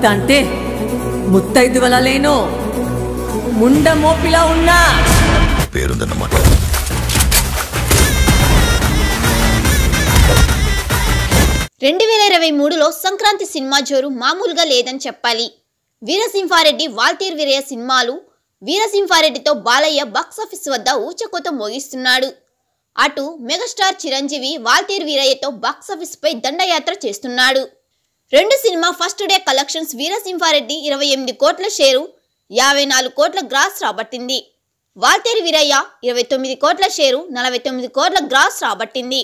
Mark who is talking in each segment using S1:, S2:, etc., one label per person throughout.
S1: ముత్తంటే ముత్తైదువల లేను ముండ మోపిలా ఉన్నా పేరుందన్నమాట రెండు వేల ఇరవై మూడులో సంక్రాంతి సినిమా జోరు మామూలుగా లేదని చెప్పాలి వీరసింహారెడ్డి వాల్తీర్ వీరయ్య సినిమాలు వీరసింహారెడ్డితో బాలయ్య బాక్సాఫీస్ వద్ద ఊచకోత మోగిస్తున్నాడు అటు మెగాస్టార్ చిరంజీవి వాల్తీర్ వీరయ్యతో బాక్సాఫీస్పై దండయాత్ర చేస్తున్నాడు రెండు cinema first day collections Veera Simha Reddy ఇరవై ఎనిమిది కోట్ల షేరు యాభై నాలుగు కోట్ల గ్రాస్ రాబట్టింది వాల్తేరి వీరయ్య ఇరవై తొమ్మిది కోట్ల షేరు నలభై తొమ్మిది కోట్ల గ్రాస్ రాబట్టింది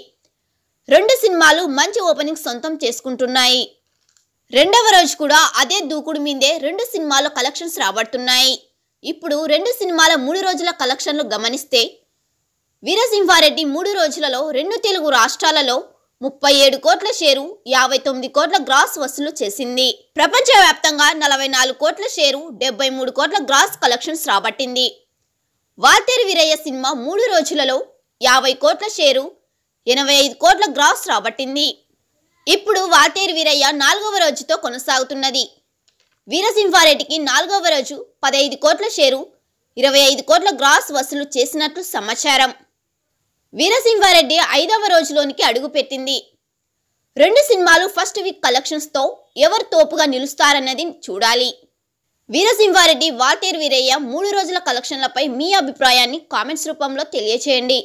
S1: రెండు సినిమాలు మంచి ఓపెనింగ్ సొంతం చేసుకుంటున్నాయి రెండవ రోజు కూడా అదే దూకుడు మీదే రెండు సినిమాలు కలెక్షన్స్ రాబడుతున్నాయి ఇప్పుడు రెండు సినిమాల మూడు రోజుల కలెక్షన్లు గమనిస్తే వీరసింహారెడ్డి మూడు రోజులలో రెండు తెలుగు రాష్ట్రాలలో ముప్పై ఏడు కోట్ల షేరు యాభై తొమ్మిది కోట్ల గ్రాస్ వసూలు చేసింది ప్రపంచవ్యాప్తంగా నలభై నాలుగు కోట్ల షేరు డెబ్బై మూడు కోట్ల గ్రాస్ కలెక్షన్స్ రాబట్టింది వాల్తేరి వీరయ్య సినిమా మూడు రోజులలో యాభై కోట్ల షేరు ఎనభై ఐదు కోట్ల గ్రాస్ రాబట్టింది ఇప్పుడు వాల్తేరి వీరయ్య నాలుగవ రోజుతో కొనసాగుతున్నది వీరసింహారెడ్డికి నాలుగవ రోజు పదహైదు కోట్ల షేరు ఇరవై ఐదు కోట్ల గ్రాస్ వసూలు చేసినట్లు సమాచారం వీరసింహారెడ్డి ఐదవ రోజులోనికి అడుగుపెట్టింది రెండు సినిమాలు ఫస్ట్ వీక్ కలెక్షన్స్తో ఎవరు తోపుగా నిలుస్తారన్నది చూడాలి వీరసింహారెడ్డి వాల్తేరు వీరయ్య మూడు రోజుల కలెక్షన్లపై మీ అభిప్రాయాన్ని కామెంట్స్ రూపంలో తెలియచేయండి